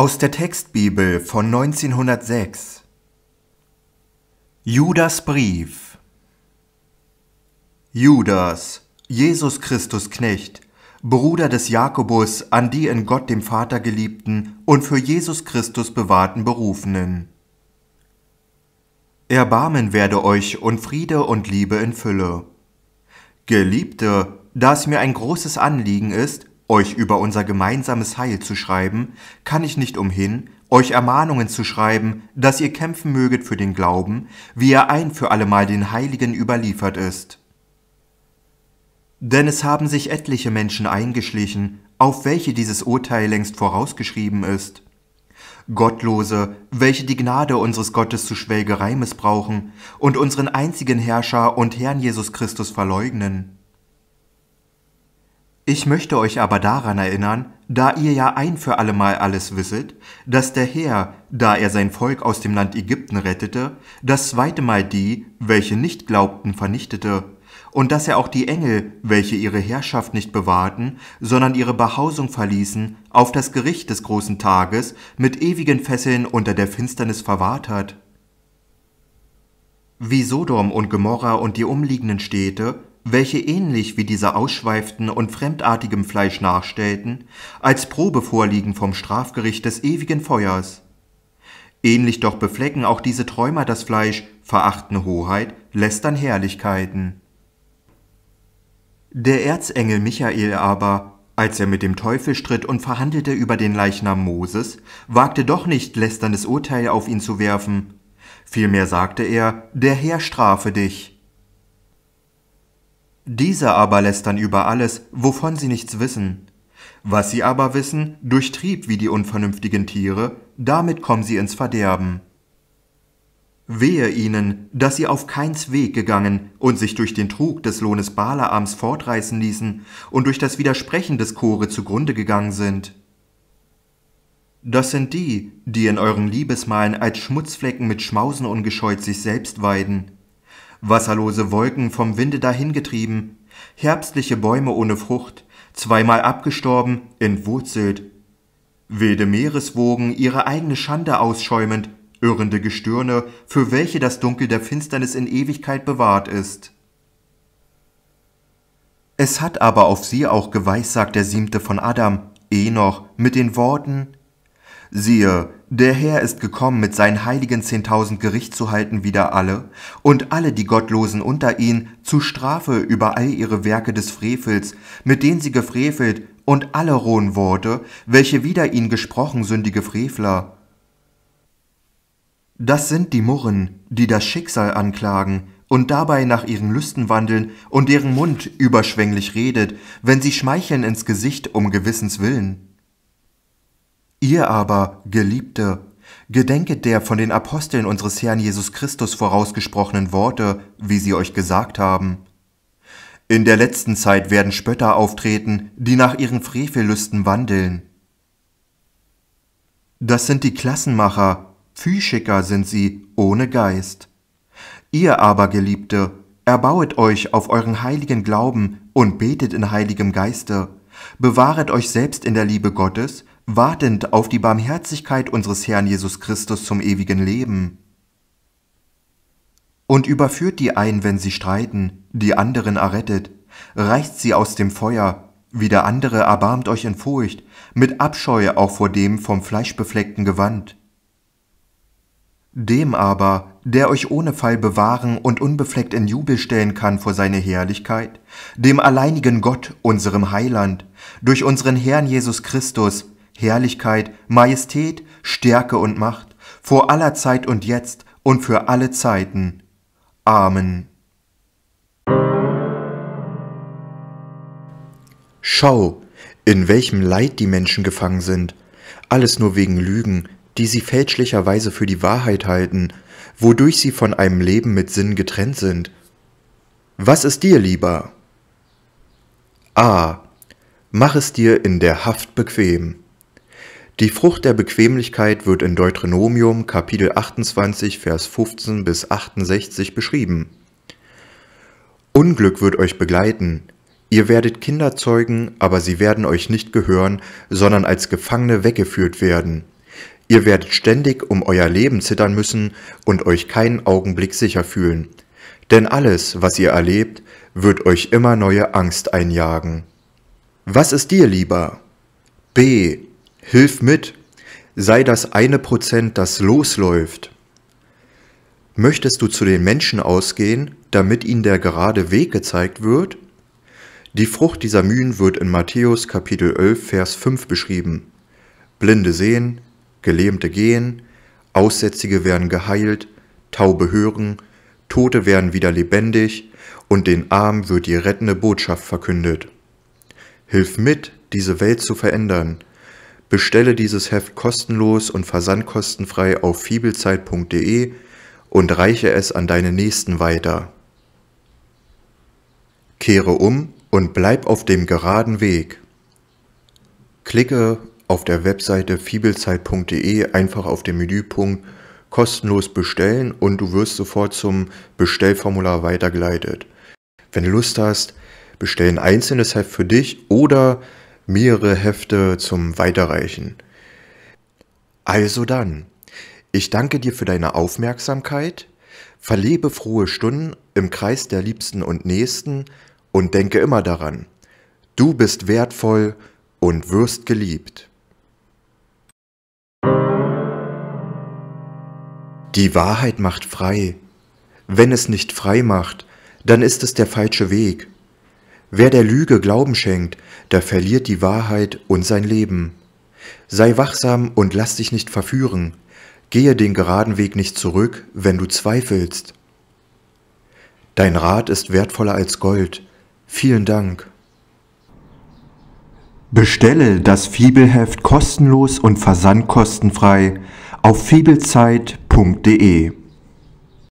Aus der Textbibel von 1906 Judas Brief Judas, Jesus Christus Knecht, Bruder des Jakobus an die in Gott dem Vater geliebten und für Jesus Christus bewahrten Berufenen. Erbarmen werde euch und Friede und Liebe in Fülle. Geliebte, da es mir ein großes Anliegen ist, euch über unser gemeinsames Heil zu schreiben, kann ich nicht umhin, euch Ermahnungen zu schreiben, dass ihr kämpfen möget für den Glauben, wie er ein für allemal den Heiligen überliefert ist. Denn es haben sich etliche Menschen eingeschlichen, auf welche dieses Urteil längst vorausgeschrieben ist. Gottlose, welche die Gnade unseres Gottes zu Schwelgerei missbrauchen und unseren einzigen Herrscher und Herrn Jesus Christus verleugnen. Ich möchte euch aber daran erinnern, da ihr ja ein für allemal alles wisset, dass der Herr, da er sein Volk aus dem Land Ägypten rettete, das zweite Mal die, welche nicht glaubten, vernichtete, und dass er auch die Engel, welche ihre Herrschaft nicht bewahrten, sondern ihre Behausung verließen, auf das Gericht des großen Tages mit ewigen Fesseln unter der Finsternis verwahrt hat. Wie Sodom und Gomorra und die umliegenden Städte, welche ähnlich wie diese ausschweiften und fremdartigem Fleisch nachstellten, als Probe vorliegen vom Strafgericht des ewigen Feuers. Ähnlich doch beflecken auch diese Träumer das Fleisch, verachten Hoheit, lästern Herrlichkeiten. Der Erzengel Michael aber, als er mit dem Teufel stritt und verhandelte über den Leichnam Moses, wagte doch nicht lästerndes Urteil auf ihn zu werfen. Vielmehr sagte er, der Herr strafe dich. Diese aber lästern über alles, wovon sie nichts wissen. Was sie aber wissen, durchtrieb wie die unvernünftigen Tiere, damit kommen sie ins Verderben. Wehe ihnen, dass sie auf keins Weg gegangen und sich durch den Trug des Lohnes Balaams fortreißen ließen und durch das Widersprechen des Chore zugrunde gegangen sind. Das sind die, die in euren Liebesmalen als Schmutzflecken mit Schmausen ungescheut sich selbst weiden wasserlose Wolken vom Winde dahingetrieben, herbstliche Bäume ohne Frucht, zweimal abgestorben, entwurzelt, wilde Meereswogen ihre eigene Schande ausschäumend, irrende Gestirne, für welche das Dunkel der Finsternis in Ewigkeit bewahrt ist. Es hat aber auf sie auch geweissagt der siebte von Adam, Enoch, mit den Worten Siehe, der Herr ist gekommen, mit seinen heiligen Zehntausend Gericht zu halten wider alle, und alle die Gottlosen unter ihn zu Strafe über all ihre Werke des Frevels, mit denen sie gefrevelt, und alle rohen Worte, welche wider ihn gesprochen sündige Frevler. Das sind die Murren, die das Schicksal anklagen, und dabei nach ihren Lüsten wandeln und deren Mund überschwänglich redet, wenn sie schmeicheln ins Gesicht um Gewissens willen. Ihr aber, Geliebte, gedenket der von den Aposteln unseres Herrn Jesus Christus vorausgesprochenen Worte, wie sie euch gesagt haben. In der letzten Zeit werden Spötter auftreten, die nach ihren Frevellüsten wandeln. Das sind die Klassenmacher, Pfyschiker sind sie, ohne Geist. Ihr aber, Geliebte, erbauet euch auf euren heiligen Glauben und betet in heiligem Geiste, bewahret euch selbst in der Liebe Gottes, wartend auf die Barmherzigkeit unseres Herrn Jesus Christus zum ewigen Leben. Und überführt die einen, wenn sie streiten, die anderen errettet, reißt sie aus dem Feuer, wie der andere erbarmt euch in Furcht, mit Abscheu auch vor dem vom Fleisch befleckten Gewand. Dem aber, der euch ohne Fall bewahren und unbefleckt in Jubel stellen kann vor seine Herrlichkeit, dem alleinigen Gott, unserem Heiland, durch unseren Herrn Jesus Christus, Herrlichkeit, Majestät, Stärke und Macht, vor aller Zeit und jetzt und für alle Zeiten. Amen. Schau, in welchem Leid die Menschen gefangen sind, alles nur wegen Lügen, die sie fälschlicherweise für die Wahrheit halten, wodurch sie von einem Leben mit Sinn getrennt sind. Was ist dir lieber? A. Mach es dir in der Haft bequem. Die Frucht der Bequemlichkeit wird in Deuteronomium Kapitel 28 Vers 15 bis 68 beschrieben. Unglück wird euch begleiten. Ihr werdet Kinder zeugen, aber sie werden euch nicht gehören, sondern als Gefangene weggeführt werden. Ihr werdet ständig um euer Leben zittern müssen und euch keinen Augenblick sicher fühlen. Denn alles, was ihr erlebt, wird euch immer neue Angst einjagen. Was ist dir lieber? B. Hilf mit, sei das eine Prozent, das losläuft. Möchtest du zu den Menschen ausgehen, damit ihnen der gerade Weg gezeigt wird? Die Frucht dieser Mühen wird in Matthäus Kapitel 11, Vers 5 beschrieben. Blinde sehen, Gelähmte gehen, Aussätzige werden geheilt, Taube hören, Tote werden wieder lebendig und den Armen wird die rettende Botschaft verkündet. Hilf mit, diese Welt zu verändern – Bestelle dieses Heft kostenlos und versandkostenfrei auf fibelzeit.de und reiche es an deine Nächsten weiter. Kehre um und bleib auf dem geraden Weg. Klicke auf der Webseite fibelzeit.de einfach auf den Menüpunkt kostenlos bestellen und du wirst sofort zum Bestellformular weitergeleitet. Wenn du Lust hast, bestell ein einzelnes Heft für dich oder mehrere Hefte zum Weiterreichen. Also dann, ich danke dir für deine Aufmerksamkeit, verlebe frohe Stunden im Kreis der Liebsten und Nächsten und denke immer daran, du bist wertvoll und wirst geliebt. Die Wahrheit macht frei. Wenn es nicht frei macht, dann ist es der falsche Weg. Wer der Lüge Glauben schenkt, der verliert die Wahrheit und sein Leben. Sei wachsam und lass dich nicht verführen, gehe den geraden Weg nicht zurück, wenn du zweifelst. Dein Rat ist wertvoller als Gold. Vielen Dank. Bestelle das Fibelheft kostenlos und versandkostenfrei auf fibelzeit.de.